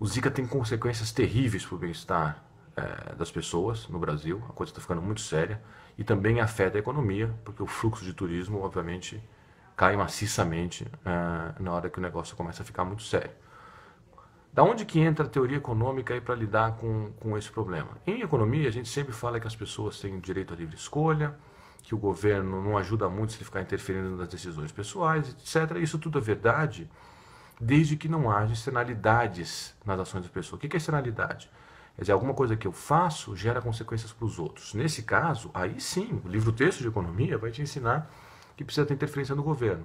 O Zika tem consequências terríveis para o bem-estar é, das pessoas no Brasil, a coisa está ficando muito séria, e também afeta a economia, porque o fluxo de turismo, obviamente, cai maciçamente é, na hora que o negócio começa a ficar muito sério. Da onde que entra a teoria econômica para lidar com, com esse problema? Em economia, a gente sempre fala que as pessoas têm direito à livre escolha, que o governo não ajuda muito se ele ficar interferindo nas decisões pessoais, etc. Isso tudo é verdade, desde que não haja externalidades nas ações da pessoa. O que é externalidade? Quer dizer, alguma coisa que eu faço gera consequências para os outros. Nesse caso, aí sim, o livro texto de economia vai te ensinar que precisa ter interferência no governo.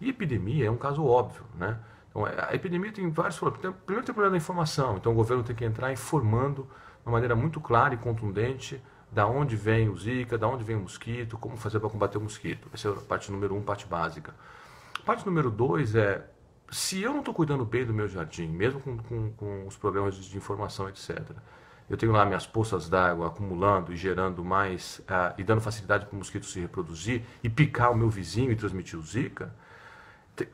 E epidemia é um caso óbvio, né? Então, é, a epidemia tem vários problemas. Primeiro tem o problema da informação, então o governo tem que entrar informando de uma maneira muito clara e contundente da onde vem o zika, da onde vem o mosquito, como fazer para combater o mosquito. Essa é a parte número um, parte básica. Parte número dois é se eu não estou cuidando bem do meu jardim, mesmo com, com, com os problemas de, informação, etc., eu tenho lá minhas poças d'água acumulando e gerando mais uh, e dando facilidade para o mosquito se reproduzir e picar o meu vizinho e transmitir o zika,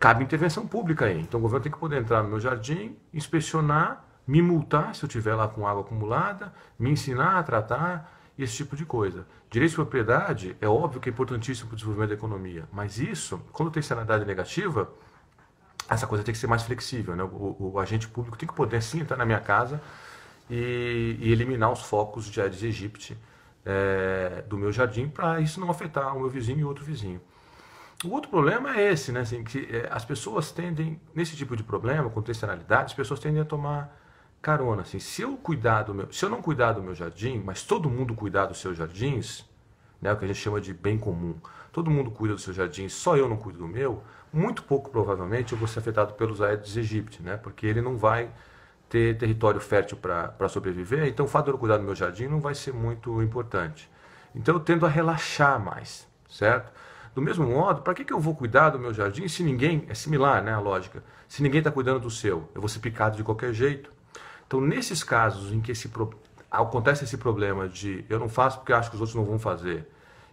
cabe intervenção pública aí. Então o governo tem que poder entrar no meu jardim, inspecionar, me multar se eu tiver lá com água acumulada, me ensinar a tratar esse tipo de coisa. Direito de propriedade é óbvio que é importantíssimo para o desenvolvimento da economia, mas isso, quando tem sanidade negativa, essa coisa tem que ser mais flexível. Né? O, o agente público tem que poder sim entrar na minha casa e, e eliminar os focos de Aedes aegypti é, do meu jardim para isso não afetar o meu vizinho e outro vizinho. O outro problema é esse, né? Assim, que é, as pessoas tendem, nesse tipo de problema, com as pessoas tendem a tomar carona. Assim, se eu cuidar do meu, se eu não cuidar do meu jardim, mas todo mundo cuidar dos seus jardins, né, o que a gente chama de bem comum. Todo mundo cuida do seu jardim, só eu não cuido do meu. Muito pouco provavelmente eu vou ser afetado pelos Aedes aegypti, né, porque ele não vai ter território fértil para sobreviver, então o fato de eu cuidar do meu jardim não vai ser muito importante. Então eu tendo a relaxar mais, certo? Do mesmo modo, para que, que eu vou cuidar do meu jardim se ninguém, é similar né, a lógica, se ninguém está cuidando do seu? Eu vou ser picado de qualquer jeito. Então, nesses casos em que esse, acontece esse problema de eu não faço porque acho que os outros não vão fazer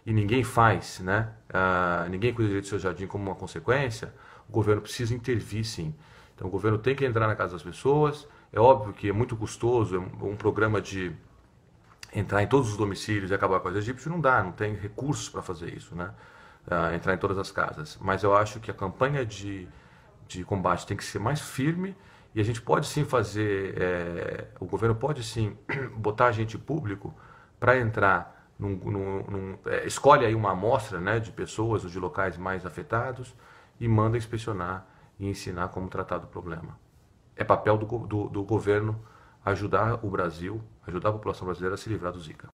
e ninguém faz, né? Uh, ninguém cuida direito do seu jardim como uma consequência, o governo precisa intervir sim. Então o governo tem que entrar na casa das pessoas. É óbvio que é muito custoso, é um, programa de entrar em todos os domicílios e acabar com as egípcios não dá, não tem recursos para fazer isso, né? Uh, entrar em todas as casas. Mas eu acho que a campanha de, de combate tem que ser mais firme e a gente pode sim fazer, é, o governo pode sim botar agente público para entrar num. num, num é, escolhe aí uma amostra né, de pessoas ou de locais mais afetados e manda inspecionar e ensinar como tratar do problema. É papel do, do, do governo ajudar o Brasil, ajudar a população brasileira a se livrar do Zika.